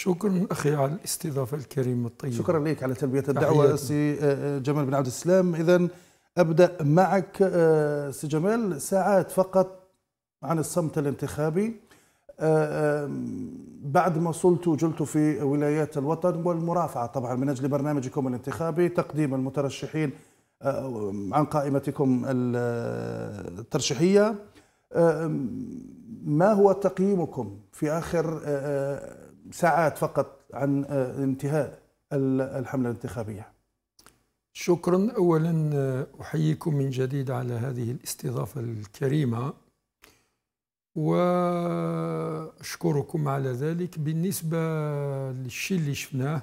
شكرا اخي على الاستضافه الكريمه الطيبه شكرا لك على تلبيه الدعوه سي آه، جمال بن عبد السلام اذا ابدا معك آه، سي جمال ساعات فقط عن الصمت الانتخابي آه، بعد ما صلت وجلت في ولايات الوطن والمرافعه طبعا من اجل برنامجكم الانتخابي تقديم المترشحين عن قائمتكم الترشيحيه ما هو تقييمكم في اخر ساعات فقط عن آه، انتهاء الحملة الانتخابية شكرا أولا آه، أحييكم من جديد على هذه الاستضافة الكريمة وأشكركم على ذلك بالنسبة للشيء اللي شفناه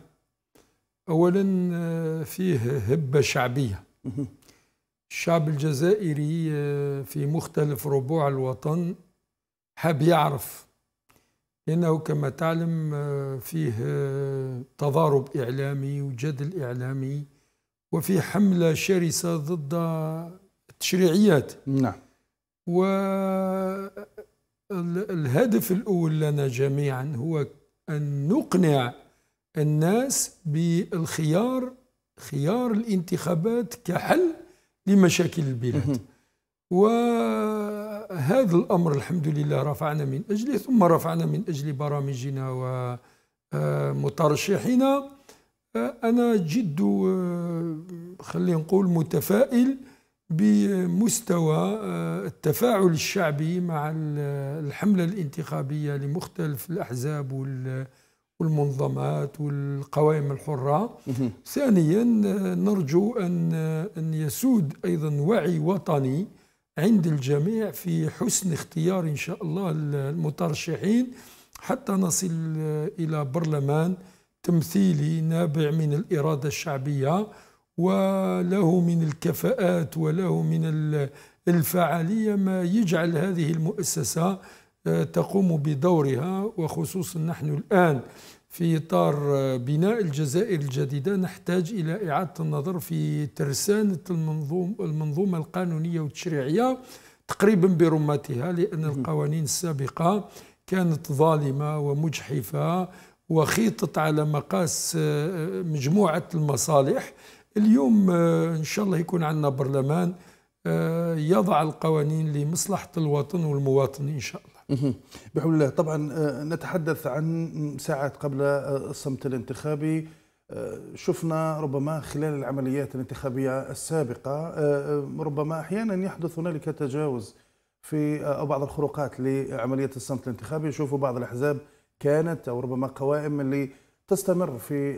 أولا آه، فيه هبة شعبية الشعب الجزائري في مختلف ربوع الوطن حاب يعرف لأنه كما تعلم آه، فيه آه، تضارب إعلامي وجدل إعلامي وفي حملة شرسة ضد التشريعيات نعم والهدف آه، الأول لنا جميعا هو أن نقنع الناس بالخيار خيار الانتخابات كحل لمشاكل البلاد و هذا الأمر الحمد لله رفعنا من أجله ثم رفعنا من أجل برامجنا ومترشحنا آه، آه، أنا جد آه، خلينا نقول متفائل بمستوى التفاعل الشعبي مع الحملة الانتخابية لمختلف الأحزاب والمنظمات والقوائم الحرة ثانيا نرجو أن يسود أيضا وعي وطني عند الجميع في حسن اختيار إن شاء الله المترشحين حتى نصل إلى برلمان تمثيلي نابع من الإرادة الشعبية وله من الكفاءات وله من الفعالية ما يجعل هذه المؤسسة آه، تقوم بدورها وخصوصا نحن الآن في إطار بناء الجزائر الجديدة نحتاج إلى إعادة النظر في ترسانة المنظوم المنظومة القانونية والتشريعية تقريبا برمتها لأن القوانين السابقة كانت ظالمة ومجحفة وخيطت على مقاس آه، مجموعة المصالح اليوم آه، إن شاء الله يكون عندنا برلمان آه، يضع القوانين لمصلحة الوطن والمواطن إن شاء الله بحول الله طبعا آه، نتحدث عن ساعات قبل آه، الصمت الانتخابي آه، شفنا ربما خلال العمليات الانتخابية السابقة ربما أحيانا يحدث هنالك تجاوز في أو بعض الخروقات لعملية الصمت الانتخابي شوفوا بعض الأحزاب كانت أو ربما قوائم اللي تستمر في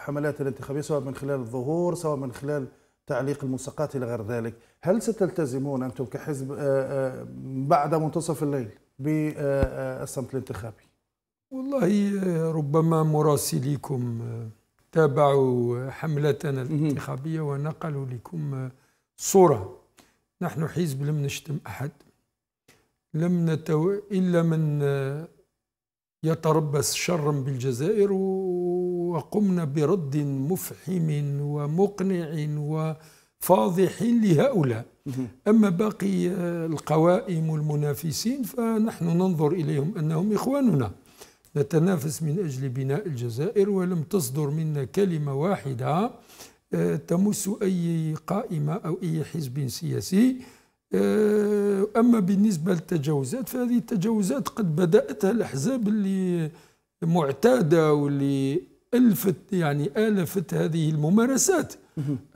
حملات الانتخابية سواء من خلال الظهور سواء من خلال تعليق الملصقات إلى غير ذلك هل ستلتزمون أنتم كحزب آه، آه، بعد منتصف الليل بالصمت آه، الانتخابي؟ والله ربما مراسليكم تابعوا حملتنا الانتخابية ونقلوا لكم صورة نحن حزب لم نشتم أحد لم نتو... إلا من يتربص شرا بالجزائر و... وقمنا برد مفحم ومقنع وفاضح لهؤلاء أما باقي القوائم المنافسين فنحن ننظر إليهم أنهم إخواننا نتنافس من أجل بناء الجزائر ولم تصدر منا كلمة واحدة آه، تمس أي قائمة أو أي حزب سياسي آه، أما بالنسبة للتجاوزات فهذه التجاوزات قد بدأتها الأحزاب اللي معتادة واللي ألفت يعني آلفت هذه الممارسات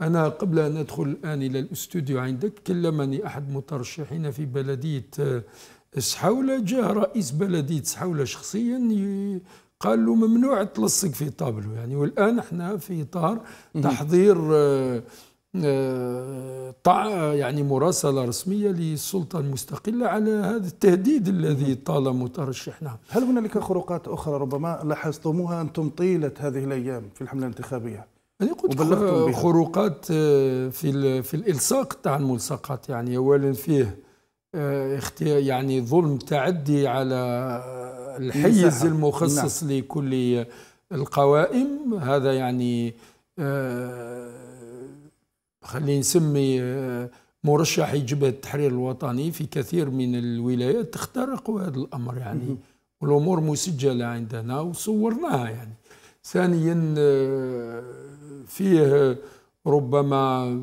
أنا قبل أن أدخل الآن إلى الأستوديو عندك كلمني أحد مترشحين في بلدية آه، سحولة جاء رئيس بلدية سحولة شخصيا قال له ممنوع تلصق في طابلو يعني والآن احنا في إطار تحضير آه، آه، يعني مراسلة رسمية للسلطة المستقلة على هذا التهديد الذي طال مترشحنا نعم. هل هنالك خروقات أخرى ربما لاحظتموها أنتم طيلة هذه الأيام في الحملة الانتخابية؟ أنا قلت خروقات آه، في في الإلصاق تاع الملصقات يعني أولا فيه آه، يعني ظلم تعدي على الحيز نعم. المخصص نعم. لكل القوائم هذا يعني آه خلينا نسمي آه، مرشحي جبهة التحرير الوطني في كثير من الولايات تخترقوا هذا الأمر يعني والأمور مسجلة عندنا وصورناها يعني ثانيا آه، فيه آه، ربما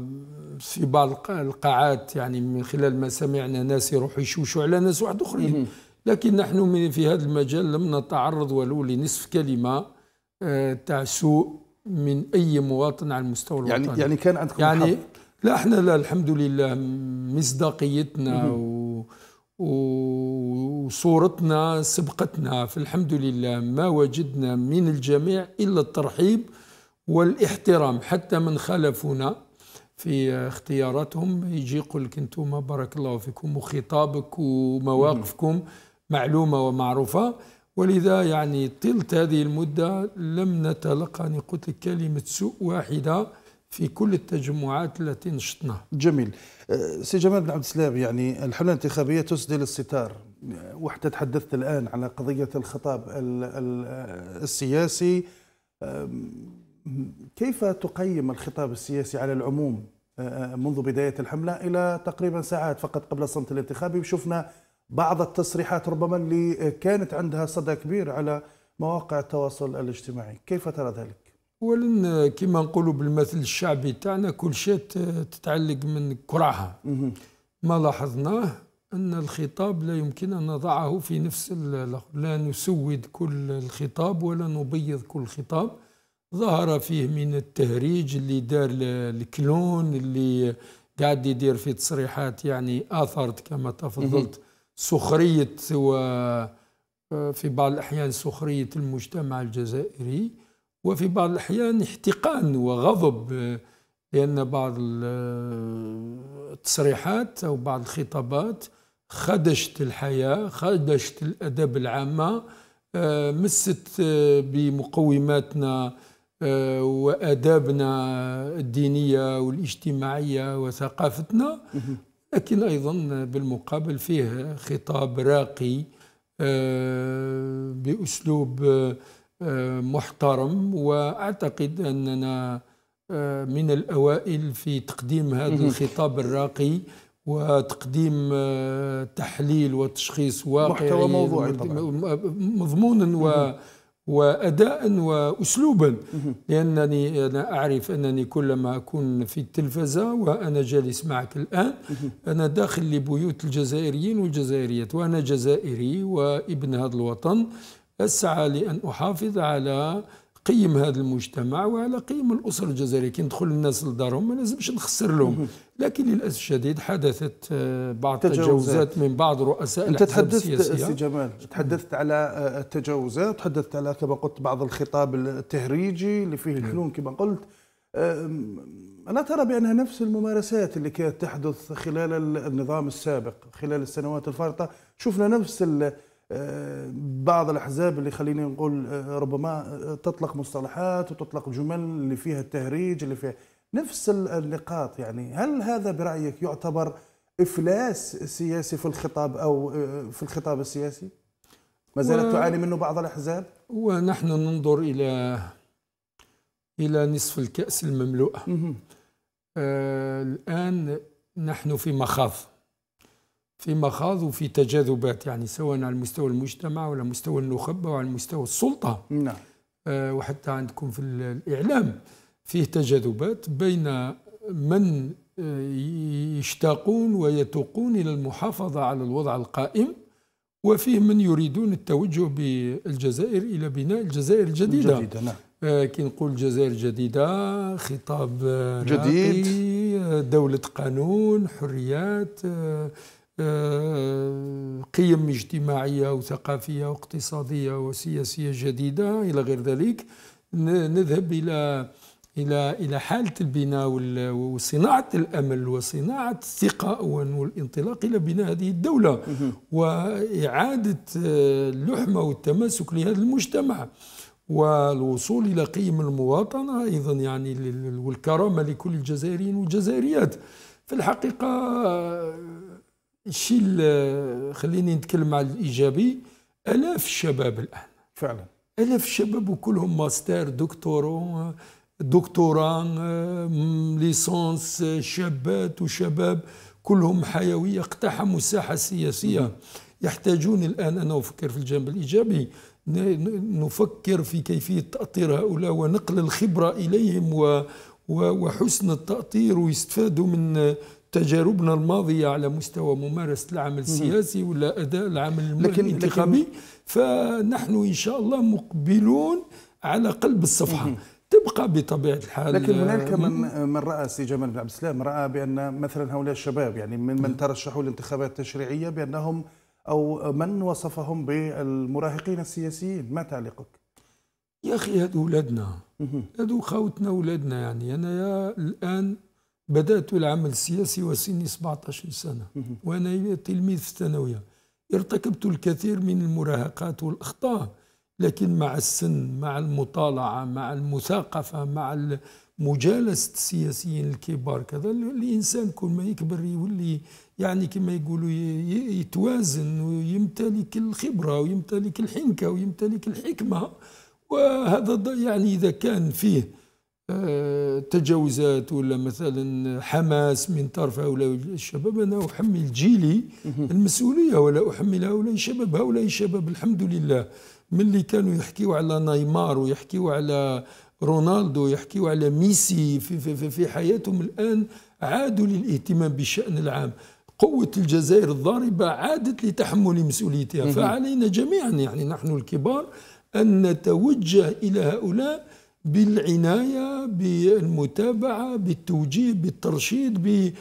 في بعض القاعات يعني من خلال ما سمعنا ناس يروحوا يشوشوا على ناس واحد اخرين لكن نحن في هذا المجال لم نتعرض ولو لنصف كلمه تاع سوء من اي مواطن على المستوى يعني- الوطني يعني يعني كان عندكم يعني حق. لا احنا لا الحمد لله مصداقيتنا وصورتنا سبقتنا فالحمد لله ما وجدنا من الجميع الا الترحيب والاحترام حتى من خالفونا في اختياراتهم يجي يقول لك انتم بارك الله فيكم وخطابك ومواقفكم معلومه ومعروفه ولذا يعني طلت هذه المدة لم نتلقى أن قلت كلمة سوء واحدة في كل التجمعات التي نشطناها. جميل. أه، سي جمال بن عبد السلام يعني الحملة الانتخابية تسدل الستار وحتى تحدثت الآن على قضية الخطاب السياسي كيف تقيم الخطاب السياسي على العموم أه، منذ بداية الحملة إلى تقريبا ساعات فقط قبل الصمت الانتخابي وشفنا بعض التصريحات ربما اللي كانت عندها صدى كبير على مواقع التواصل الاجتماعي كيف ترى ذلك؟ اولا كما نقولوا بالمثل الشعبي تاعنا كل شيء تتعلق من كراهه ما لاحظناه ان الخطاب لا يمكن ان نضعه في نفس لا نسود كل الخطاب ولا نبيض كل خطاب ظهر فيه من التهريج اللي دار الكلون اللي قاعد يدير في تصريحات يعني اثرت كما تفضلت سخرية آه، في بعض الأحيان سخرية المجتمع الجزائري وفي بعض الأحيان احتقان وغضب آه، لأن بعض آه، التصريحات أو بعض الخطابات خدشت الحياة خدشت الأدب العامة مست بمقوماتنا وآدابنا الدينية والاجتماعية وثقافتنا لكن أيضا بالمقابل فيه خطاب راقي آه، بأسلوب آه، محترم وأعتقد أننا آه، من الأوائل في تقديم هذا الخطاب الراقي وتقديم تحليل وتشخيص واقعي محتوى موضوعي مضمونا و واداء واسلوبا لانني انا اعرف انني كلما اكون في التلفزه وانا جالس معك الان انا داخل لبيوت الجزائريين والجزائريات وانا جزائري وابن هذا الوطن اسعى لان احافظ على قيم هذا المجتمع وعلى قيم الاسر الجزائريه كي ندخل الناس لدارهم ما لازمش نخسر لهم لكن للاسف الشديد حدثت آه، بعض التجاوزات من بعض رؤساء انت تحدثت آه، سي جمال تحدثت على آه، التجاوزات تحدثت على كما قلت بعض الخطاب التهريجي اللي فيه الحنون كما قلت أنا ترى بأنها نفس الممارسات اللي كانت تحدث خلال النظام السابق خلال السنوات الفارطة شفنا نفس بعض الاحزاب اللي خليني نقول آه، ربما آه، تطلق مصطلحات وتطلق جمل اللي فيها التهريج اللي فيها نفس النقاط يعني هل هذا برايك يعتبر افلاس سياسي في الخطاب او آه، في الخطاب السياسي؟ ما زالت و... تعاني منه بعض الاحزاب؟ ونحن ننظر الى الى نصف الكاس المملوء. آه الان نحن في مخاض في مخاض وفي تجاذبات يعني سواء على مستوى المجتمع ولا مستوى النخب وعلى مستوى السلطة نعم آه وحتى عندكم في الإعلام فيه تجاذبات بين من آه، يشتاقون ويتوقون إلى المحافظة على الوضع القائم وفيه من يريدون التوجه بالجزائر إلى بناء الجزائر الجديدة الجديدة نعم آه، كي نقول جزائر جديدة خطاب جديد آه، دولة قانون حريات آه، قيم اجتماعية وثقافية واقتصادية وسياسية جديدة إلى غير ذلك نذهب إلى إلى إلى حالة البناء وصناعة الأمل وصناعة الثقة والانطلاق إلى بناء هذه الدولة وإعادة آه، اللحمة والتماسك لهذا المجتمع والوصول إلى قيم المواطنة أيضا يعني والكرامة لكل الجزائريين والجزائريات في الحقيقة آه، الشيء خليني نتكلم على الايجابي الاف الشباب الان فعلا الاف الشباب وكلهم ماستر دكتور دكتوراه ليسونس شابات وشباب كلهم حيويه اقتحموا الساحه السياسيه يحتاجون الان انا افكر في الجانب الايجابي نفكر في كيفيه تاطير هؤلاء ونقل الخبره اليهم و وحسن التأطير ويستفادوا من تجاربنا الماضية على مستوى ممارسة العمل السياسي ولا أداء العمل لكن الانتخابي لكن فنحن إن شاء الله مقبلون على قلب الصفحة تبقى بطبيعه الحال لكن هنالك آه، من من راى سي جمال بن عبد السلام راى بان مثلا هؤلاء الشباب يعني من من ترشحوا للانتخابات التشريعيه بانهم او من وصفهم بالمراهقين السياسيين ما تعليقك؟ يا اخي هذو اولادنا هذو خاوتنا اولادنا يعني انا يا الان بدأت العمل السياسي وسني 17 سنة وأنا تلميذ في الثانوية ارتكبت الكثير من المراهقات والأخطاء لكن مع السن مع المطالعة مع المثاقفة مع مجالسة السياسيين الكبار كذا الإنسان كل ما يكبر يولي يعني كما يقولوا يتوازن ويمتلك الخبرة ويمتلك الحنكة ويمتلك الحكمة وهذا يعني إذا كان فيه تجاوزات ولا مثلا حماس من طرف هؤلاء الشباب انا احمل جيلي المسؤوليه ولا احمل هؤلاء الشباب هؤلاء الشباب الحمد لله من اللي كانوا يحكيوا على نيمار ويحكيوا على رونالدو يحكيوا على ميسي في, في, في, في حياتهم الان عادوا للاهتمام بالشان العام قوة الجزائر الضاربة عادت لتحمل مسؤوليتها فعلينا جميعا يعني نحن الكبار أن نتوجه إلى هؤلاء بالعناية بالمتابعة بالتوجيه بالترشيد ب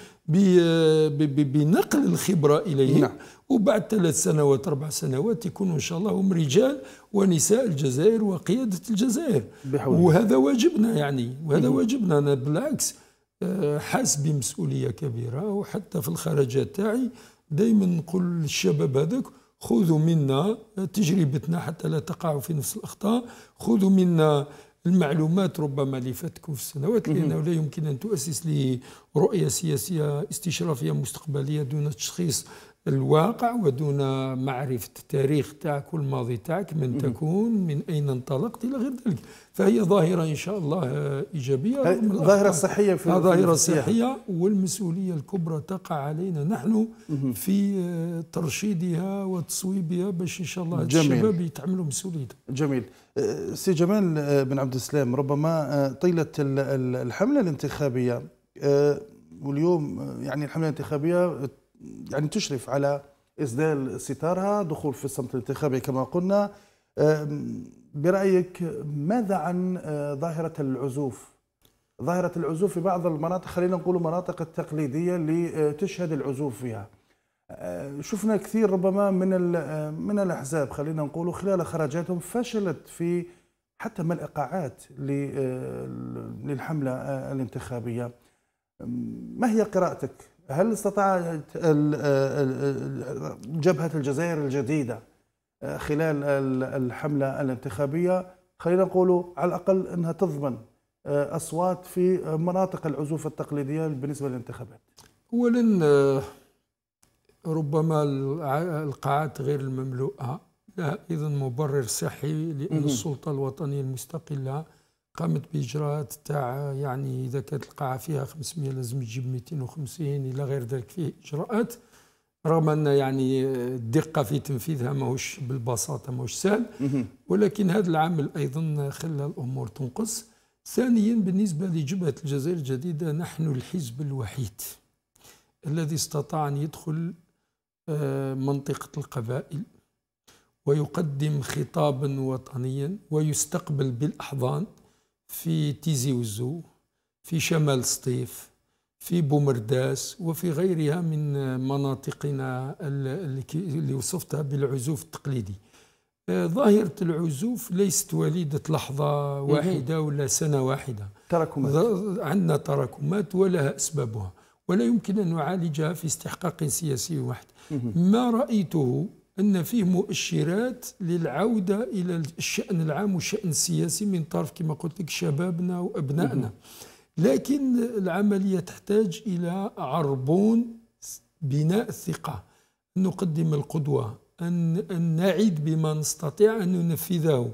بنقل الخبرة إليهم نعم. وبعد ثلاث سنوات أربع سنوات يكونوا إن شاء الله هم رجال ونساء الجزائر وقيادة الجزائر بحول. وهذا واجبنا يعني وهذا واجبنا أنا بالعكس آه، حاس بمسؤولية كبيرة وحتى في الخرجات تاعي دائما نقول للشباب هذاك خذوا منا تجربتنا حتى لا تقعوا في نفس الأخطاء خذوا منا المعلومات ربما اللي فاتكم في السنوات لأنه لا يمكن أن تؤسس لرؤية سياسية استشرافية مستقبلية دون تشخيص الواقع ودون معرفة التاريخ تاعك والماضي تاعك من تكون من أين انطلقت إلى غير ذلك فهي ظاهرة إن شاء الله إيجابية ظاهرة صحية في ظاهرة صحية والمسؤولية الكبرى تقع علينا نحن في ترشيدها وتصويبها باش إن شاء الله جميل. الشباب يتحملوا مسؤوليتهم جميل أه، سي جمال أه، بن عبد السلام ربما أه، طيلة الحملة الانتخابية واليوم يعني الحملة الانتخابية يعني تشرف على إسدال ستارها دخول في الصمت الانتخابي كما قلنا برأيك ماذا عن أه، ظاهرة العزوف ظاهرة العزوف في بعض المناطق خلينا نقول المناطق التقليدية اللي أه، تشهد العزوف فيها أه، شفنا كثير ربما من من الأحزاب خلينا نقول خلال خرجاتهم فشلت في حتى ما الإيقاعات للحملة الانتخابية ما هي قراءتك هل استطاعت جبهة الجزائر الجديدة آه، خلال الحملة الانتخابية خلينا نقول على الأقل أنها تضمن آه، أصوات في مناطق العزوف التقليدية بالنسبة للانتخابات أولا آه، ربما القاعات غير المملوءة لها إذن مبرر صحي لأن السلطة الوطنية المستقلة قامت باجراءات تاع يعني اذا كانت القاعه فيها 500 لازم تجيب 250 الى غير ذلك فيه اجراءات رغم ان يعني الدقه في تنفيذها ماهوش بالبساطه ماهوش سهل ولكن هذا العمل ايضا خلى الامور تنقص ثانيا بالنسبه لجبهه الجزائر الجديده نحن الحزب الوحيد الذي استطاع ان يدخل آه، منطقه القبائل ويقدم خطابا وطنيا ويستقبل بالاحضان في تيزي وزو في شمال سطيف في بومرداس وفي غيرها من مناطقنا اللي وصفتها بالعزوف التقليدي آه، ظاهرة العزوف ليست وليدة لحظة واحدة ولا سنة واحدة تراكمات عندنا تراكمات ولها أسبابها ولا يمكن أن نعالجها في استحقاق سياسي واحد ما رأيته أن فيه مؤشرات للعودة إلى الشأن العام والشأن السياسي من طرف كما قلت لك شبابنا وأبنائنا لكن العملية تحتاج إلى عربون بناء الثقة نقدم القدوة أن, أن نعد بما نستطيع أن ننفذه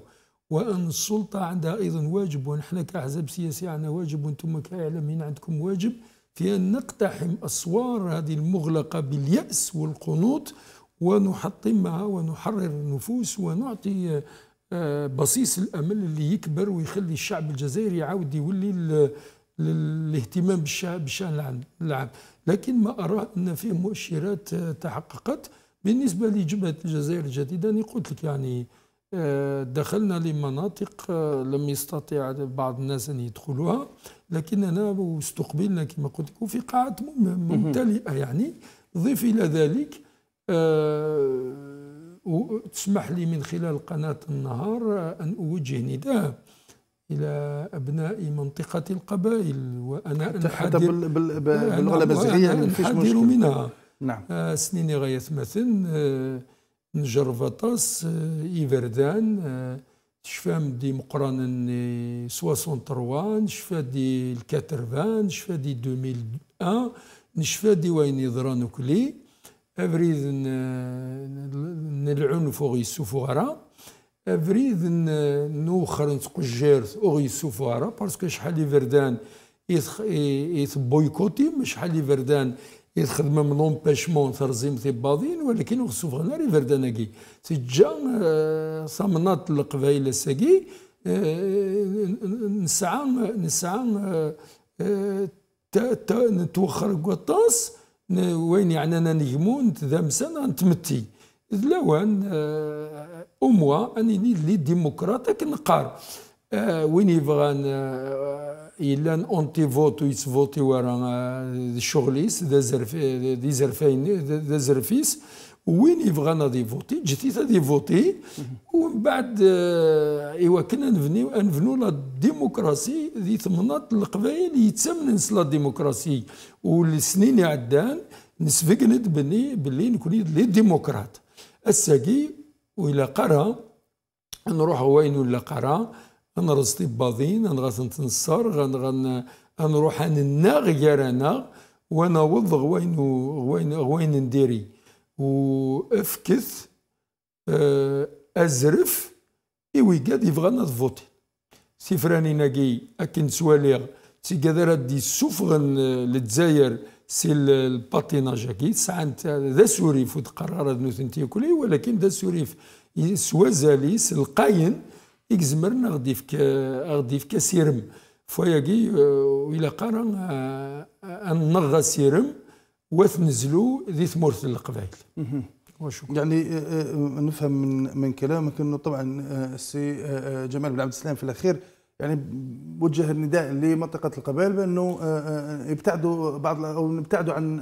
وأن السلطة عندها أيضا واجب ونحن كأحزاب سياسية عندنا واجب وأنتم كإعلاميين عندكم واجب في أن نقتحم أسوار هذه المغلقة باليأس والقنوط ونحطمها ونحرر النفوس ونعطي آه، بصيص الامل اللي يكبر ويخلي الشعب الجزائري يعاود يولي للاهتمام بالشان العام لكن ما اراه ان فيه مؤشرات تحققت بالنسبه لجبهه الجزائر الجديده انا قلت لك يعني آه، دخلنا لمناطق آه، لم يستطع بعض الناس ان يدخلوها لكننا استقبلنا كما قلت لك في قاعات ممتلئه يعني ضيف الى ذلك آه، وتسمح لي من خلال قناة النهار أن أوجه نداء إلى أبناء منطقة القبائل وأنا أنحدر حتى بال بال باللغة البازغية يعني مفيش منها نعم آه، سنيني غاية مثلا آه، نجرفطاس نجر فطاس آه إيفردان شفام دي مقرانا 63 نشفا دي الكاترفان نشفا دي 2001 نشفا دي وين يضران كلي أبريد نلعنف أغي السفوارة أبريد نوخر نتقجيرت أغي السفوارة بارسك شحالي فردان يتبويكوتي حالي فردان يتخدم من لومباشمون ترزيم في باضين ولكن أغي السفوارة فغنا فردان فرداناكي تجا صمنات القبائل الساقي نسعان نسعان نتوخر قطاس نسعان وين يعني انا نجمو انا نتمتي لوان او آه، موا اني لي ديمقراط نقار آه، وين يبغى آه، يلان اونتي فوتو يتفوتي ورا شغليس ذا زرف دي زرفين زرفيس وين يبغى نادي فوتي جيتي تادي فوتي ومن بعد ايوا كنا نبنيو نبنو لا ديموكراسي ذي ثمنات القبائل يتسمن لا ديموكراسي والسنين عدان نسبق نتبني باللي نكون لي ديموكراط الساقي وإلا قرا نروح وين ولا قرا غنرزتي باضين غنتنصر غن غنروح انا غير انا وانا وض غوين غوين غوين نديري وافكث آه، ازرف ايوي قاد يبغانا تفوتي سيفراني ناقي اكن سواليغ تي دي سوفغن آه، للجزائر سي الباتيناج كي سعانت آه، ذا سوريف وتقرر نوثنتي كلي ولكن ذا سوريف سوازاليس القاين يكزمرنا غادي يفك غادي يفك سيرم ويلا وإلا آه، ان النغة آه، آه، سيرم وتنزلوا ذي ثمرث القبائل وشكرا. يعني نفهم من من كلامك انه طبعا السي جمال بن عبد السلام في الاخير يعني وجه النداء لمنطقه القبائل بانه يبتعدوا بعض او نبتعدوا عن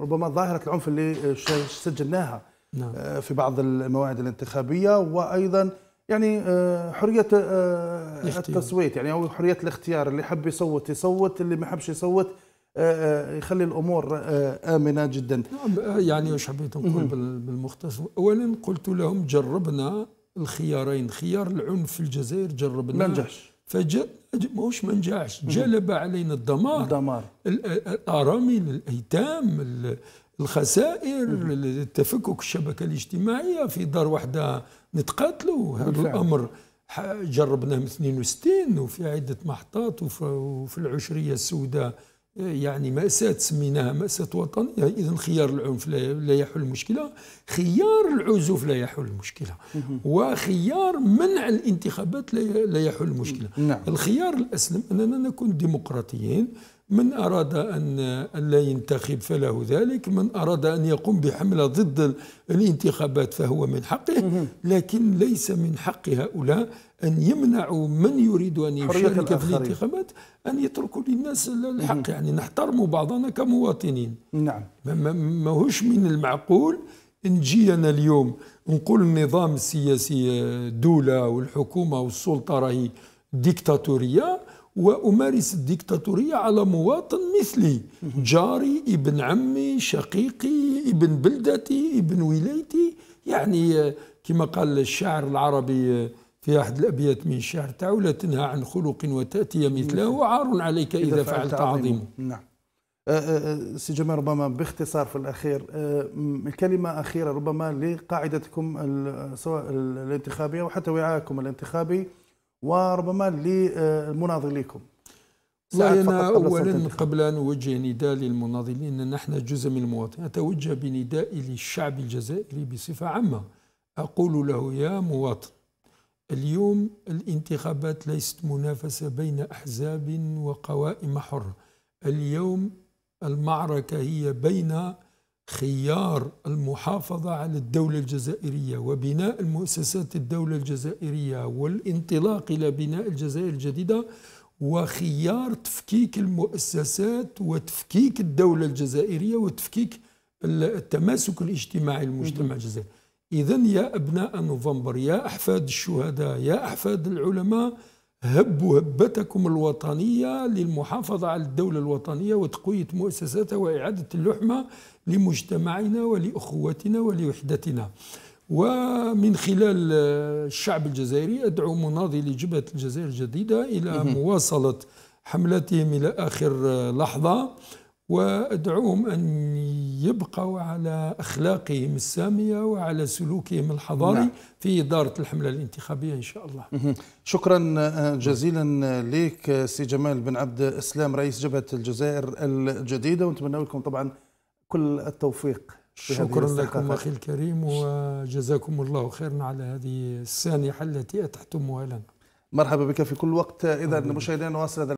ربما ظاهره العنف اللي سجلناها نعم. في بعض المواعيد الانتخابيه وايضا يعني آه، حريه آه، التصويت يعني او حريه الاختيار اللي حب يصوت يصوت اللي ما حبش يصوت آه، يخلي الامور امنه جدا نعم، يعني واش حبيت نقول بالمختصر اولا قلت لهم جربنا الخيارين خيار العنف في الجزائر جربناه ما نجحش فجاء ماهوش ما نجحش جلب علينا الدمار الدمار الارامل الايتام الخسائر التفكك الشبكه الاجتماعيه في دار واحده نتقاتلوا هذا الامر جربناه من 62 وفي عده محطات وفي العشريه السوداء يعني مأساة سميناها مأساة وطنية إذا خيار العنف لا يحل المشكلة خيار العزوف لا يحل المشكلة وخيار منع الانتخابات لا يحل المشكلة نعم. الخيار الأسلم أننا نكون ديمقراطيين من أراد أن ألا ينتخب فله ذلك من أراد أن يقوم بحملة ضد الانتخابات فهو من حقه لكن ليس من حق هؤلاء أن يمنعوا من يريد أن يشارك في الانتخابات أن يتركوا للناس الحق يعني نحترم بعضنا كمواطنين نعم ماهوش من المعقول إن جينا اليوم نقول النظام السياسي آه، دولة والحكومة والسلطة راهي ديكتاتورية وأمارس الديكتاتورية على مواطن مثلي جاري ابن عمي شقيقي ابن بلدتي ابن ولايتي يعني كما قال الشاعر العربي في أحد الأبيات من الشعر تعالى لا تنهى عن خلق وتأتي مثله عار عليك إذا, إذا فعلت عظيم نعم أه، أه، أه، سي جمال ربما باختصار في الاخير كلمه اخيره ربما لقاعدتكم سواء الانتخابيه وحتى وعائكم الانتخابي وربما لمناضليكم أنا أولا قبل أن أوجه نداء للمناضلين أن نحن جزء من المواطنين أتوجه بنداء للشعب الجزائري بصفة عامة أقول له يا مواطن اليوم الانتخابات ليست منافسة بين أحزاب وقوائم حرة اليوم المعركة هي بين خيار المحافظة على الدولة الجزائرية وبناء المؤسسات الدولة الجزائرية والانطلاق إلى بناء الجزائر الجديدة وخيار تفكيك المؤسسات وتفكيك الدولة الجزائرية وتفكيك التماسك الاجتماعي للمجتمع الجزائري إذا يا أبناء نوفمبر يا أحفاد الشهداء يا أحفاد العلماء هبوا هبتكم الوطنية للمحافظة على الدولة الوطنية وتقوية مؤسساتها وإعادة اللحمة لمجتمعنا ولأخوتنا ولوحدتنا ومن خلال الشعب الجزائري أدعو مناضلي جبهة الجزائر الجديدة إلى مواصلة حملتهم إلى آخر لحظة وأدعوهم أن يبقوا على أخلاقهم السامية وعلى سلوكهم الحضاري نعم. في إدارة الحملة الانتخابية إن شاء الله شكرا آه، جزيلا لك آه، سي جمال بن عبد السلام رئيس جبهة الجزائر الجديدة ونتمنى لكم طبعا كل التوفيق شكرا لكم أخي الكريم وجزاكم الله خيرا على هذه السانحة التي أتحتموها لنا مرحبا بك في كل وقت إذا مشاهدينا نواصل